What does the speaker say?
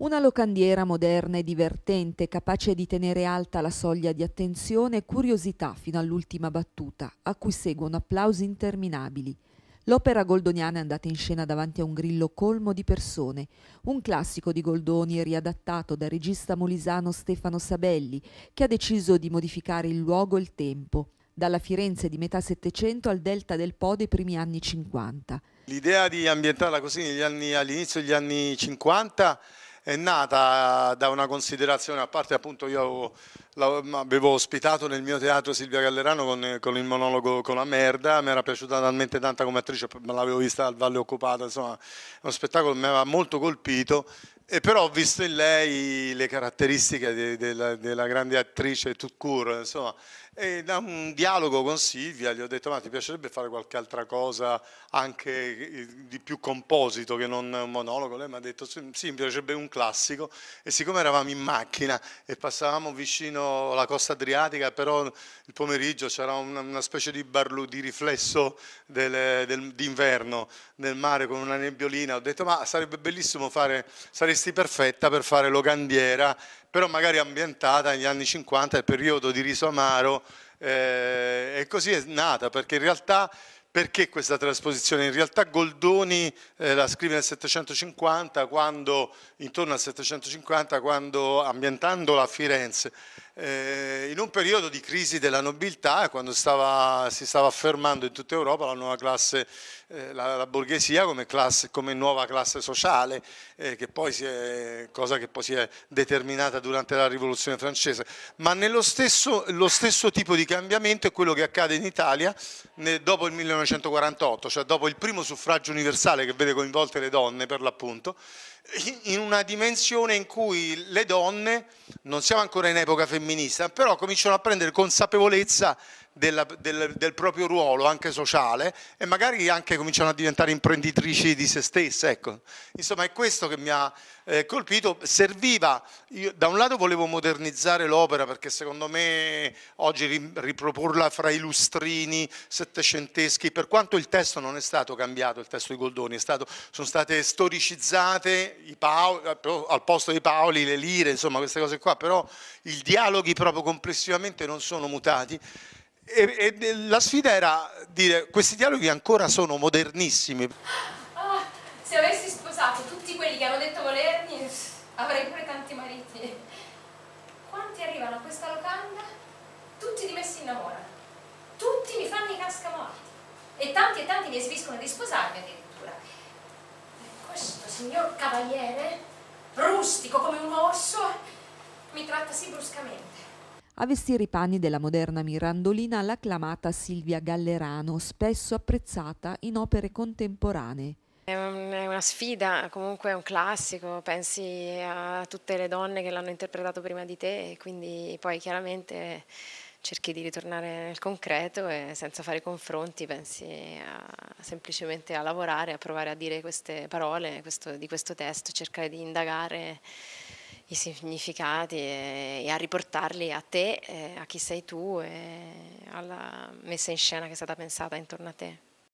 Una locandiera moderna e divertente, capace di tenere alta la soglia di attenzione e curiosità fino all'ultima battuta, a cui seguono applausi interminabili. L'opera goldoniana è andata in scena davanti a un grillo colmo di persone, un classico di Goldoni riadattato dal regista molisano Stefano Sabelli, che ha deciso di modificare il luogo e il tempo, dalla Firenze di metà Settecento al delta del Po dei primi anni 50. L'idea di ambientarla così all'inizio degli anni 50 è nata da una considerazione, a parte appunto io avevo ospitato nel mio teatro Silvia Gallerano con, con il monologo con la merda, mi era piaciuta talmente tanto come attrice, l'avevo vista al Valle Occupata, insomma, uno spettacolo che mi aveva molto colpito e però ho visto in lei le caratteristiche de, de, de, della grande attrice Tutcourt, insomma, e da un dialogo con Silvia gli ho detto ma ti piacerebbe fare qualche altra cosa anche eh, di più composito che non un monologo? Lei mi ha detto sì, mi piacerebbe un classico e siccome eravamo in macchina e passavamo vicino alla costa adriatica però il pomeriggio c'era una, una specie di barlù di riflesso del, del, d'inverno nel mare con una nebbiolina, ho detto ma sarebbe bellissimo fare, sarei saresti perfetta per fare locandiera, però magari ambientata negli anni 50, il periodo di riso amaro, eh, e così è nata, perché in realtà perché questa trasposizione? In realtà Goldoni eh, la scrive nel 750, quando, intorno al 750, quando, ambientandola a Firenze, eh, in un periodo di crisi della nobiltà, quando stava, si stava affermando in tutta Europa la nuova classe, eh, la, la, borghesia come, classe, come, nuova classe sociale, eh, che è, cosa che poi si è determinata durante la rivoluzione francese. Ma nello stesso, lo stesso tipo di cambiamento è quello che accade in Italia nel, dopo il 1900 1948, cioè dopo il primo suffragio universale che vede coinvolte le donne per l'appunto, in una dimensione in cui le donne, non siamo ancora in epoca femminista, però cominciano a prendere consapevolezza della, del, del, proprio ruolo anche sociale e magari anche cominciano a diventare imprenditrici di se stesse. Ecco. Insomma è questo che mi ha eh, colpito. Serviva, io, da un lato volevo modernizzare l'opera perché secondo me oggi riproporla fra i lustrini settecenteschi, per quanto il testo non è stato cambiato, il testo di Goldoni, è stato, sono state storicizzate Paoli, eh, al posto di Paoli le lire, insomma queste cose qua, però i dialoghi proprio complessivamente non sono mutati. E, e la sfida era dire questi dialoghi ancora sono modernissimi. Ah, se avessi sposato tutti quelli che hanno detto volermi, avrei pure tanti mariti. Quanti arrivano a questa locanda? Tutti di me si innamorano. Tutti mi fanno i cascamorti. E tanti e tanti mi esibiscono di sposarmi addirittura. E questo signor cavaliere, rustico come un orso, mi tratta sì bruscamente a vestire i panni della moderna Mirandolina l'acclamata Silvia Gallerano, spesso apprezzata in opere contemporanee. È, una sfida, comunque è un classico, pensi a tutte le donne che l'hanno interpretato prima di te, quindi poi chiaramente cerchi di ritornare nel concreto e senza fare confronti pensi a, semplicemente a lavorare, a provare a dire queste parole questo, di questo testo, cercare di indagare i significati e, e a riportarli a te, eh, a chi sei tu e alla messa in scena che è stata pensata intorno a te.